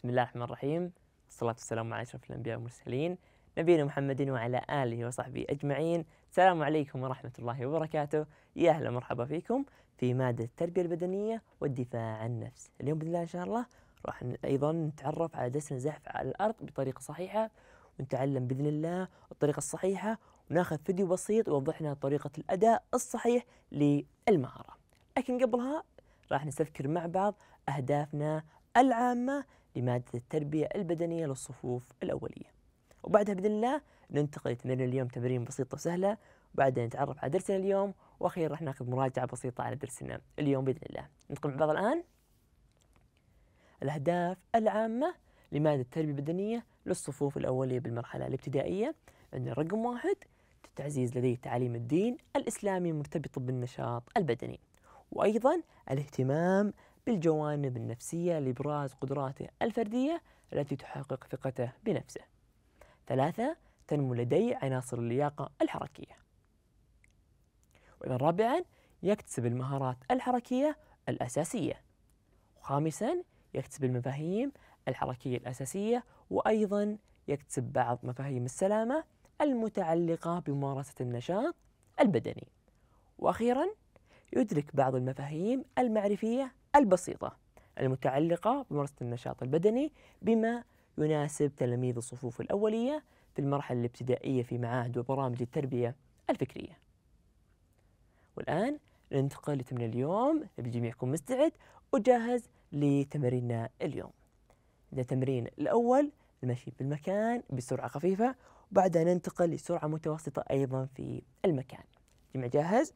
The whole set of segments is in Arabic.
بسم الله الرحمن الرحيم والصلاة والسلام على أشرف الأنبياء والمرسلين نبينا محمد وعلى آله وصحبه أجمعين السلام عليكم ورحمة الله وبركاته يا أهلا ومرحبا فيكم في مادة التربية البدنية والدفاع عن النفس اليوم بإذن الله إن شاء الله راح أيضا نتعرف على درس الزحف على الأرض بطريقة صحيحة ونتعلم بإذن الله الطريقة الصحيحة وناخذ فيديو بسيط يوضح لنا طريقة الأداء الصحيح للمهارة لكن قبلها راح نستذكر مع بعض أهدافنا العامة لمادة التربية البدنية للصفوف الأولية وبعدها بإذن الله ننتقل لتمرين اليوم تمارين بسيطة وسهلة وبعدها نتعرف على درسنا اليوم وأخيرا راح ناخذ مراجعة بسيطة على درسنا اليوم بإذن الله ننتقل مع بعض الآن الأهداف العامة لمادة التربية البدنية للصفوف الأولية بالمرحلة الابتدائية عندنا رقم واحد التعزيز لدي تعاليم الدين الإسلامي مرتبطة بالنشاط البدني وأيضا الاهتمام بالجوانب النفسية لإبراز قدراته الفردية التي تحقق ثقته بنفسه. ثلاثة تنمو لديه عناصر اللياقة الحركية. وإذا رابعا يكتسب المهارات الحركية الأساسية. وخامسا يكتسب المفاهيم الحركية الأساسية وأيضا يكتسب بعض مفاهيم السلامة المتعلقة بممارسة النشاط البدني. وأخيرا يدرك بعض المفاهيم المعرفية البسيطة المتعلقة بممارسة النشاط البدني بما يناسب تلاميذ الصفوف الأولية في المرحلة الابتدائية في معاهد وبرامج التربية الفكرية والآن ننتقل لتمرين اليوم نبي يكون مستعد وجاهز لتمريننا اليوم التمرين الأول المشي في المكان بسرعة خفيفة وبعدها ننتقل لسرعة متوسطة أيضا في المكان جميع جاهز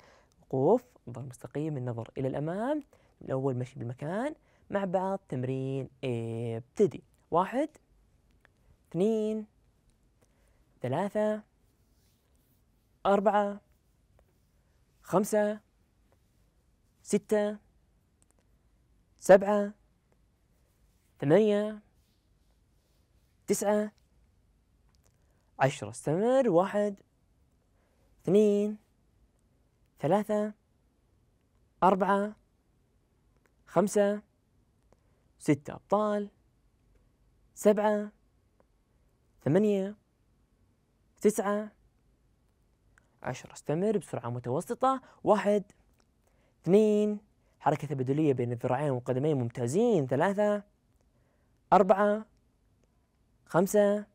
وقوف نظر مستقيم النظر إلى الأمام الأول مشي بالمكان مع بعض تمرين ابتدي واحد اثنين ثلاثة أربعة خمسة ستة سبعة ثمانية تسعة عشرة استمر واحد اثنين ثلاثة أربعة خمسة ستة أبطال سبعة ثمانية تسعة عشرة استمر بسرعة متوسطة واحد اثنين حركة تبادلية بين الذراعين والقدمين ممتازين ثلاثة أربعة خمسة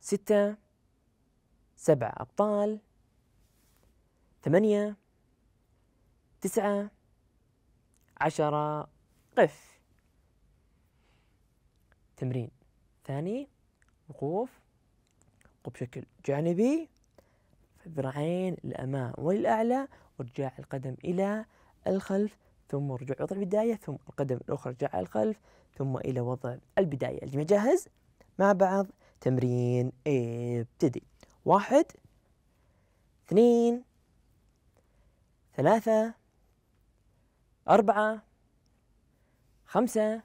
ستة سبعة أبطال ثمانية تسعة عشرة قف تمرين ثاني وقوف وقوف بشكل جانبي الذراعين للأمام وللأعلى وارجاع القدم إلى الخلف ثم رجوع وضع البداية ثم القدم الأخرى رجع إلى الخلف ثم إلى وضع البداية الجميع جاهز مع بعض تمرين ابتدي واحد اثنين ثلاثة أربعة خمسة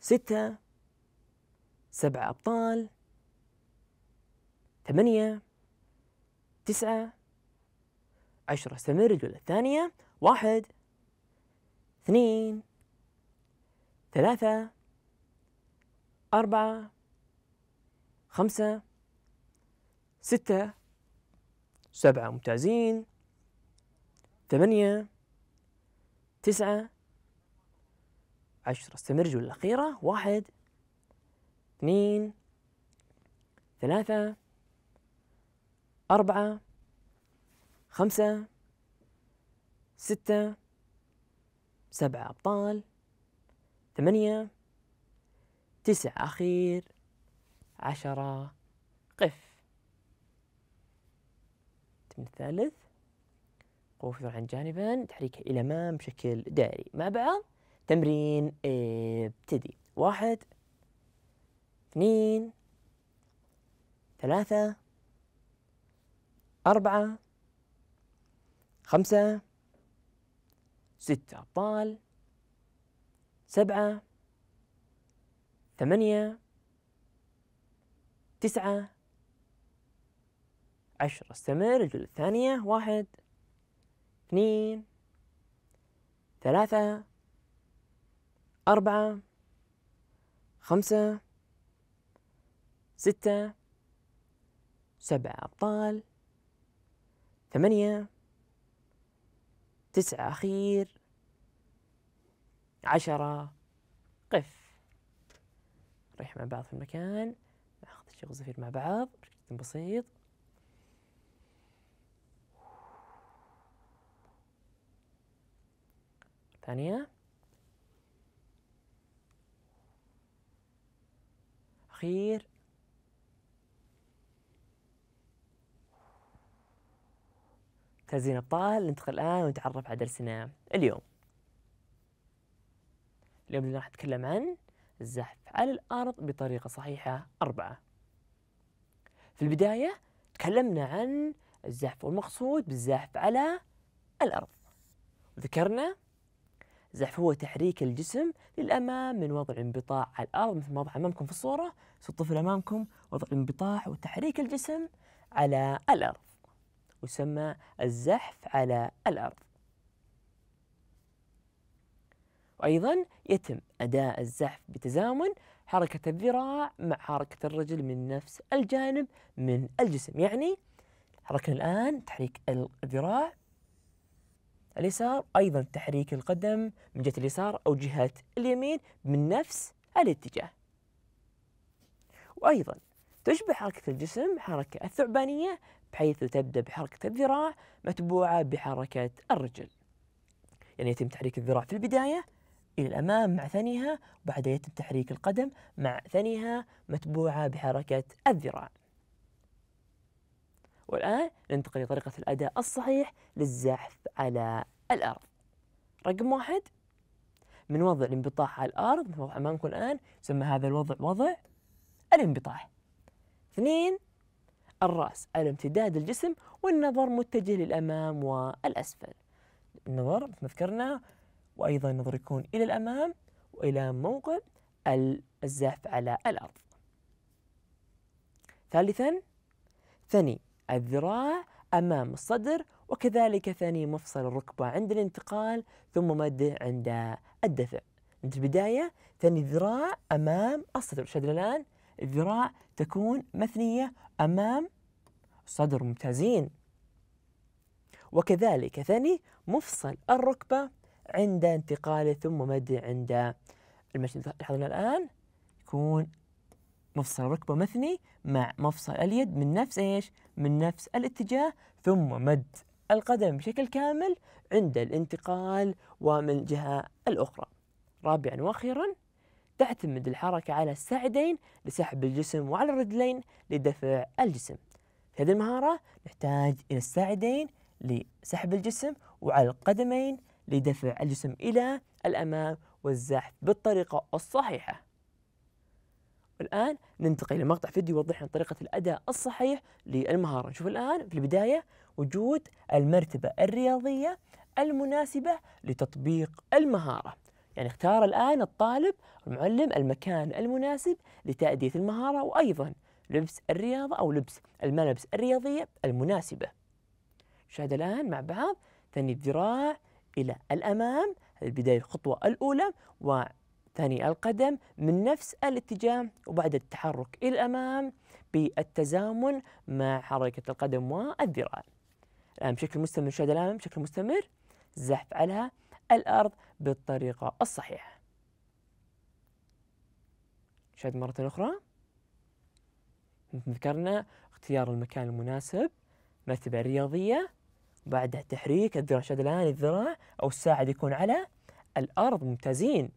ستة سبعة أبطال ثمانية تسعة عشرة استمر الجولة الثانية واحد اثنين ثلاثة أربعة خمسة ستة سبعة ممتازين ثمانية تسعة عشرة استمر جولة الأخيرة واحد اثنين ثلاثة أربعة خمسة ستة سبعة أبطال ثمانية تسعة أخير عشرة قف من الثالث وفضل عن جانبا تحريكها إلى أمام بشكل دائري مع بعض تمرين آه، ابتدي واحد اثنين ثلاثة أربعة خمسة ستة أبطال سبعة ثمانية تسعة عشرة استمر الجولة الثانية واحد اثنين ثلاثة أربعة خمسة ستة سبعة أبطال ثمانية تسعة أخير عشرة قف نروح مع بعض في المكان ناخذ الشيخ زفير مع بعض بشكل بسيط ثانية أخير تزيين الطال ننتقل الآن ونتعرف على درسنا اليوم اليوم راح نتكلم عن الزحف على الأرض بطريقة صحيحة أربعة في البداية تكلمنا عن الزحف والمقصود بالزحف على الأرض وذكرنا زحف هو تحريك الجسم للأمام من وضع انبطاع على الأرض مثل ما وضع أمامكم في الصورة الطفل أمامكم وضع انبطاع وتحريك الجسم على الأرض يسمى الزحف على الأرض وأيضا يتم أداء الزحف بتزامن حركة الذراع مع حركة الرجل من نفس الجانب من الجسم يعني حركنا الآن تحريك الذراع اليسار أيضا تحريك القدم من جهة اليسار أو جهة اليمين من نفس الاتجاه وأيضا تشبه حركة الجسم حركة الثعبانية بحيث تبدأ بحركة الذراع متبوعة بحركة الرجل يعني يتم تحريك الذراع في البداية إلى الأمام مع ثنيها وبعدها يتم تحريك القدم مع ثنيها متبوعة بحركة الذراع والآن ننتقل لطريقة الأداء الصحيح للزحف على الأرض رقم واحد من وضع الانبطاح على الأرض مثل واضح أمامكم الآن يسمى هذا الوضع وضع الانبطاح اثنين الرأس على امتداد الجسم والنظر متجه للأمام والأسفل النظر مثل ما ذكرنا وأيضا النظر يكون إلى الأمام وإلى موقع الزحف على الأرض ثالثا ثني الذراع أمام الصدر وكذلك ثاني مفصل الركبة عند الانتقال ثم مد عند الدفع عند البداية ثاني ذراع أمام الصدر شدنا الآن الذراع تكون مثنية أمام الصدر ممتازين وكذلك ثاني مفصل الركبة عند انتقاله ثم مد عند المشي لاحظنا الآن يكون مفصل الركبة مثني مع مفصل اليد من نفس ايش؟ من نفس الاتجاه ثم مد القدم بشكل كامل عند الانتقال ومن الجهة الأخرى. رابعا وأخيرا تعتمد الحركة على الساعدين لسحب الجسم وعلى الرجلين لدفع الجسم. في هذه المهارة نحتاج إلى الساعدين لسحب الجسم وعلى القدمين لدفع الجسم إلى الأمام والزحف بالطريقة الصحيحة. الآن ننتقل إلى مقطع فيديو يوضح لنا طريقة الأداء الصحيح للمهارة نشوف الآن في البداية وجود المرتبة الرياضية المناسبة لتطبيق المهارة يعني اختار الآن الطالب المعلم المكان المناسب لتأدية المهارة وأيضا لبس الرياضة أو لبس الملابس الرياضية المناسبة نشاهد الآن مع بعض ثني الذراع إلى الأمام البداية الخطوة الأولى ثاني القدم من نفس الاتجاه وبعد التحرك إلى الأمام بالتزامن مع حركة القدم والذراع الآن بشكل مستمر شهد الأمام بشكل مستمر زحف على الأرض بالطريقة الصحيحة شاهد مرة أخرى ذكرنا اختيار المكان المناسب مثبة رياضية بعدها تحريك الذراع شاهد الآن الذراع أو الساعد يكون على الأرض ممتازين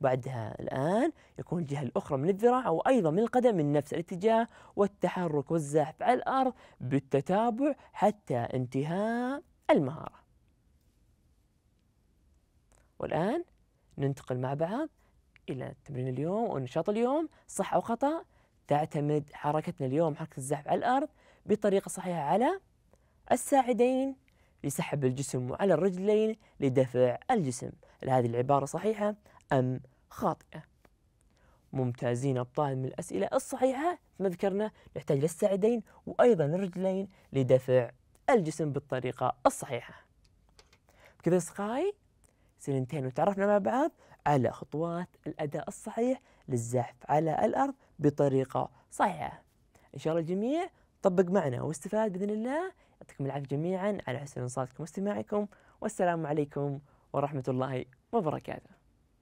بعدها الآن يكون الجهة الأخرى من الذراع أو أيضا من القدم من نفس الاتجاه والتحرك والزحف على الأرض بالتتابع حتى انتهاء المهارة والآن ننتقل مع بعض إلى تمرين اليوم ونشاط اليوم صح أو خطأ تعتمد حركتنا اليوم حركة الزحف على الأرض بطريقة صحيحة على الساعدين لسحب الجسم وعلى الرجلين لدفع الجسم هذه العبارة صحيحة أم خاطئة ممتازين أبطال من الأسئلة الصحيحة ما ذكرنا نحتاج للساعدين وأيضا الرجلين لدفع الجسم بالطريقة الصحيحة بكذا سقاي سنتين وتعرفنا مع بعض على خطوات الأداء الصحيح للزحف على الأرض بطريقة صحيحة إن شاء الله الجميع طبق معنا واستفاد بإذن الله يعطيكم العافية جميعا على حسن إنصاتكم واستماعكم والسلام عليكم ورحمة الله وبركاته